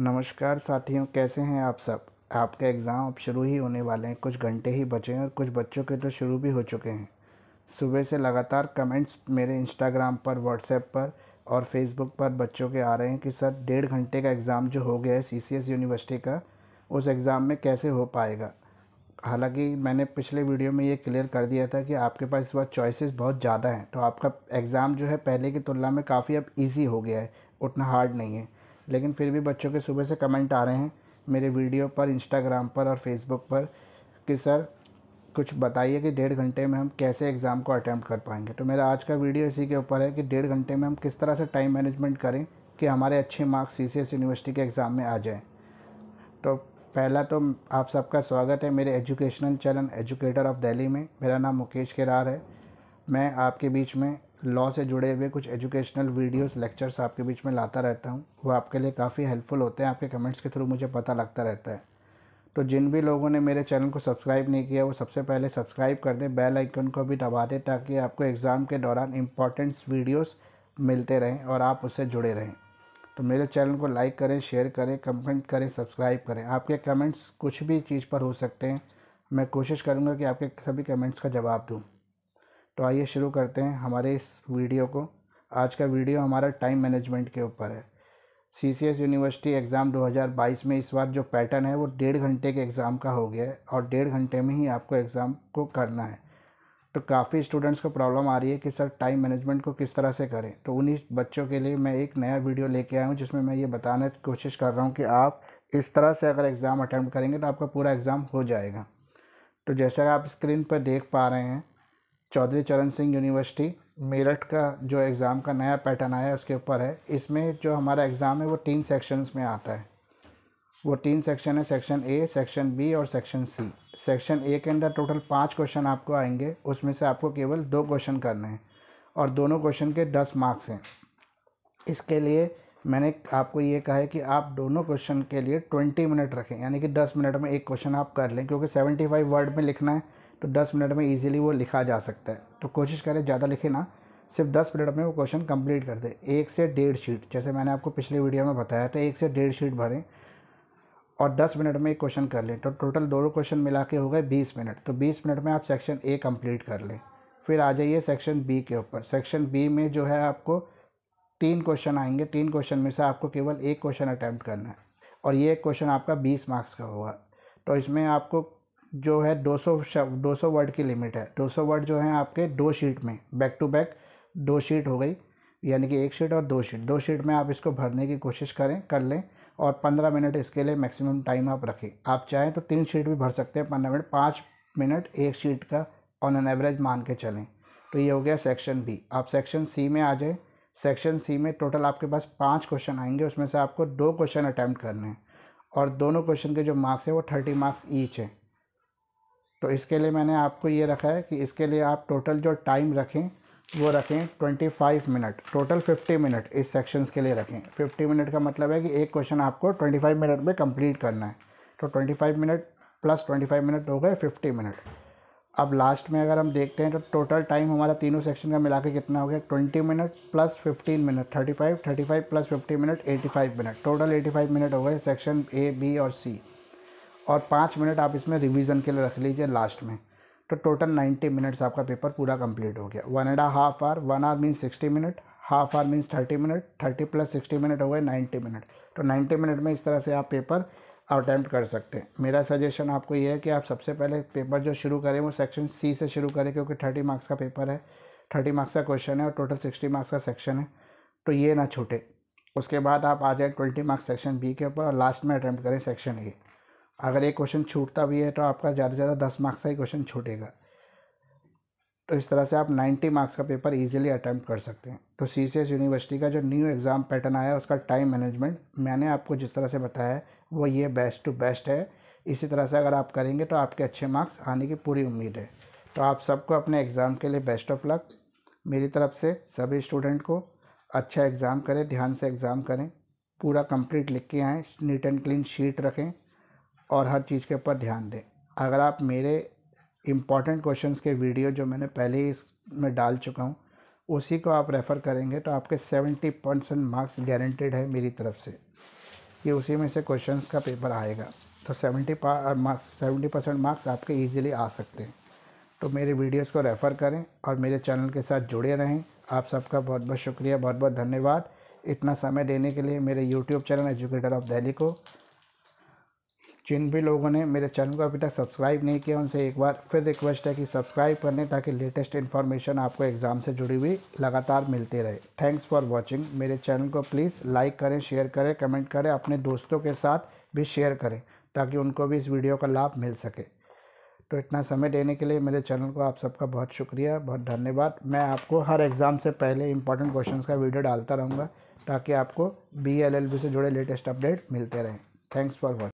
नमस्कार साथियों कैसे हैं आप सब आपके एग्ज़ाम अब शुरू ही होने वाले हैं कुछ घंटे ही बचे हैं और कुछ बच्चों के तो शुरू भी हो चुके हैं सुबह से लगातार कमेंट्स मेरे इंस्टाग्राम पर व्हाट्सएप पर और फेसबुक पर बच्चों के आ रहे हैं कि सर डेढ़ घंटे का एग्ज़ाम जो हो गया है सी यूनिवर्सिटी का उस एग्ज़ाम में कैसे हो पाएगा हालांकि मैंने पिछले वीडियो में ये क्लियर कर दिया था कि आपके पास इस बार चॉइसेस बहुत ज़्यादा हैं तो आपका एग्ज़ाम जो है पहले की तुलना में काफ़ी अब इजी हो गया है उतना हार्ड नहीं है लेकिन फिर भी बच्चों के सुबह से कमेंट आ रहे हैं मेरे वीडियो पर इंस्टाग्राम पर और फेसबुक पर कि सर कुछ बताइए कि डेढ़ घंटे में हम कैसे एग्ज़ाम को अटैम्प्ट कर पाएंगे तो मेरा आज का वीडियो इसी के ऊपर है कि डेढ़ घंटे में हम किस तरह से टाइम मैनेजमेंट करें कि हमारे अच्छे मार्क्स सी यूनिवर्सिटी के एग्ज़ाम में आ जाएँ तो पहला तो आप सबका स्वागत है मेरे educational channel educator of Delhi में मेरा नाम मुकेश केरार है मैं आपके बीच में लॉ से जुड़े हुए कुछ एजुकेशनल वीडियोस लेक्चर्स आपके बीच में लाता रहता हूँ वो आपके लिए काफ़ी हेल्पफुल होते हैं आपके कमेंट्स के थ्रू मुझे पता लगता रहता है तो जिन भी लोगों ने मेरे चैनल को सब्सक्राइब नहीं किया वो सबसे पहले सब्सक्राइब कर दें बेल आइकन को भी दबा दें ताकि आपको एग्ज़ाम के दौरान इम्पॉर्टेंट्स वीडियोस मिलते रहें और आप उससे जुड़े रहें तो मेरे चैनल को लाइक करें शेयर करें कमेंट करें सब्सक्राइब करें आपके कमेंट्स कुछ भी चीज़ पर हो सकते हैं मैं कोशिश करूँगा कि आपके सभी कमेंट्स का जवाब दूँ तो आइए शुरू करते हैं हमारे इस वीडियो को आज का वीडियो हमारा टाइम मैनेजमेंट के ऊपर है C C S university exam 2022 में इस बार जो पैटर्न है वो डेढ़ घंटे के एग्ज़ाम का हो गया है और डेढ़ घंटे में ही आपको एग्ज़ाम को करना है तो काफ़ी स्टूडेंट्स को प्रॉब्लम आ रही है कि सर टाइम मैनेजमेंट को किस तरह से करें तो उन्हीं बच्चों के लिए मैं एक नया वीडियो लेके आया हूँ जिसमें मैं ये बताने की कोशिश कर रहा हूँ कि आप इस तरह से अगर एग्ज़ाम अटैम्प्ट करेंगे तो आपका पूरा एग्ज़ाम हो जाएगा तो जैसा आप स्क्रीन पर देख पा रहे हैं चौधरी चरण सिंह यूनिवर्सिटी मेरठ का जो एग्ज़ाम का नया पैटर्न आया है उसके ऊपर है इसमें जो हमारा एग्ज़ाम है वो तीन सेक्शंस में आता है वो तीन सेक्शन है सेक्शन ए सेक्शन बी और सेक्शन सी सेक्शन ए के अंदर टोटल पाँच क्वेश्चन आपको आएंगे उसमें से आपको केवल दो क्वेश्चन करने हैं और दोनों क्वेश्चन के दस मार्क्स हैं इसके लिए मैंने आपको ये कहा है कि आप दोनों क्वेश्चन के लिए ट्वेंटी मिनट रखें यानी कि दस मिनट में एक क्वेश्चन आप कर लें क्योंकि सेवेंटी फाइव वर्ड में लिखना है तो दस मिनट में ईजिली वो लिखा जा सकता है तो कोशिश करें ज़्यादा लिखे ना सिर्फ दस मिनट में वो क्वेश्चन कंप्लीट कर दे एक से डेढ़ शीट जैसे मैंने आपको पिछले वीडियो में बताया था तो एक से डेढ़ शीट भरें और दस मिनट में एक क्वेश्चन कर लें तो टोटल दोनों क्वेश्चन मिला के हो गए बीस मिनट तो बीस मिनट में आप सेक्शन ए कंप्लीट कर लें फिर आ जाइए सेक्शन बी के ऊपर सेक्शन बी में जो है आपको तीन क्वेश्चन आएंगे तीन क्वेश्चन में से आपको केवल एक क्वेश्चन अटैम्प्ट करना है और ये क्वेश्चन आपका बीस मार्क्स का होगा तो इसमें आपको जो है 200 शब्द 200 वर्ड की लिमिट है 200 वर्ड जो है आपके दो शीट में बैक टू बैक दो शीट हो गई यानी कि एक शीट और दो शीट दो शीट में आप इसको भरने की कोशिश करें कर लें और पंद्रह मिनट इसके लिए मैक्सिमम टाइम आप रखें आप चाहें तो तीन शीट भी भर सकते हैं पंद्रह मिनट पाँच मिनट एक शीट का ऑन एन एवरेज मान के चलें तो ये हो गया सेक्शन बी आप सेक्शन सी में आ जाएँ सेक्शन सी में टोटल आपके पास पाँच क्वेश्चन आएंगे उसमें से आपको दो क्वेश्चन अटैम्प्ट करने हैं और दोनों क्वेश्चन के जो मार्क्स हैं वो थर्टी मार्क्स ईच हैं तो इसके लिए मैंने आपको ये रखा है कि इसके लिए आप टोटल जो टाइम रखें वो रखें 25 मिनट टोटल 50 मिनट इस सेक्शंस के लिए रखें 50 मिनट का मतलब है कि एक क्वेश्चन आपको 25 मिनट में कंप्लीट करना है तो 25 मिनट प्लस 25 मिनट हो गए 50 मिनट अब लास्ट में अगर हम देखते हैं तो टोटल टाइम हमारा तीनों सेक्शन का मिला के कितना हो गया twenty minute plus fifteen minute thirty five thirty five plus fifty minute eighty five minute total eighty five minute हो गए सेक्शन ए बी और सी और पाँच मिनट आप इसमें रिवीजन के लिए रख लीजिए लास्ट में तो टोटल नाइन्टी मिनट्स आपका पेपर पूरा कंप्लीट हो गया one and half hour one hour mean sixty minute half hour means thirty minute thirty plus sixty minute हो गए नाइन्टी मिनट तो नाइन्टी मिनट में इस तरह से आप पेपर अटैम्प्ट कर सकते हैं मेरा सजेशन आपको ये है कि आप सबसे पहले पेपर जो शुरू करें वो सेक्शन सी से शुरू करें क्योंकि थर्टी मार्क्स का पेपर है थर्टी मार्क्स का क्वेश्चन है और टोटल सिक्सटी मार्क्स का सेक्शन है तो ये ना छूटे उसके बाद आप आ जाए ट्वेंटी मार्क्स सेक्शन बी के ऊपर और लास्ट में अटैम्प्ट करें सेक्शन ए अगर एक क्वेश्चन छूटता भी है तो आपका ज़्यादा से ज़्यादा दस मार्क्स का ही क्वेश्चन छूटेगा तो इस तरह से आप नाइन्टी मार्क्स का पेपर ईजिली अटैम्प्ट कर सकते हैं तो सी सी एस यूनिवर्सिटी का जो न्यू एग्ज़ाम पैटर्न आया उसका टाइम मैनेजमेंट मैंने आपको जिस तरह से बताया है वो ये बेस्ट टू बेस्ट है इसी तरह से अगर आप करेंगे तो आपके अच्छे मार्क्स आने की पूरी उम्मीद है तो आप सबको अपने एग्ज़ाम के लिए बेस्ट ऑफ लक मेरी तरफ से सभी स्टूडेंट को अच्छा एग्ज़ाम करें ध्यान से एग्ज़ाम करें पूरा कंप्लीट लिख के आएँ नीट एंड क्लीन शीट रखें और हर चीज़ के ऊपर ध्यान दें अगर आप मेरे इम्पॉर्टेंट क्वेश्चंस के वीडियो जो मैंने पहले ही इसमें डाल चुका हूँ उसी को आप रेफ़र करेंगे तो आपके सेवेंटी परसेंट मार्क्स गारंटेड है मेरी तरफ से कि उसी में से क्वेश्चंस का पेपर आएगा तो seventy marks seventy percent marks आपके ईजिली आ सकते हैं तो मेरे वीडियोस को रेफ़र करें और मेरे चैनल के साथ जुड़े रहें आप सबका बहुत बहुत शुक्रिया बहुत बहुत धन्यवाद इतना समय देने के लिए मेरे YouTube channel educator of Delhi को जिन भी लोगों ने मेरे चैनल को अभी तक सब्सक्राइब नहीं किया उनसे एक बार फिर रिक्वेस्ट है कि सब्सक्राइब कर लें ताकि लेटेस्ट इन्फॉर्मेशन आपको एग्ज़ाम से जुड़ी हुई लगातार मिलती रहे थैंक्स फॉर वॉचिंग मेरे चैनल को प्लीज़ लाइक करें शेयर करें कमेंट करें अपने दोस्तों के साथ भी शेयर करें ताकि उनको भी इस वीडियो का लाभ मिल सके तो इतना समय देने के लिए मेरे चैनल को आप सबका बहुत शुक्रिया बहुत धन्यवाद मैं आपको हर एग्ज़ाम से पहले इंपॉर्टेंट क्वेश्चन का वीडियो डालता रहूँगा ताकि आपको बी एल एल बी से जुड़े लेटेस्ट अपडेट मिलते रहें थैंक्स फॉर वॉचिंग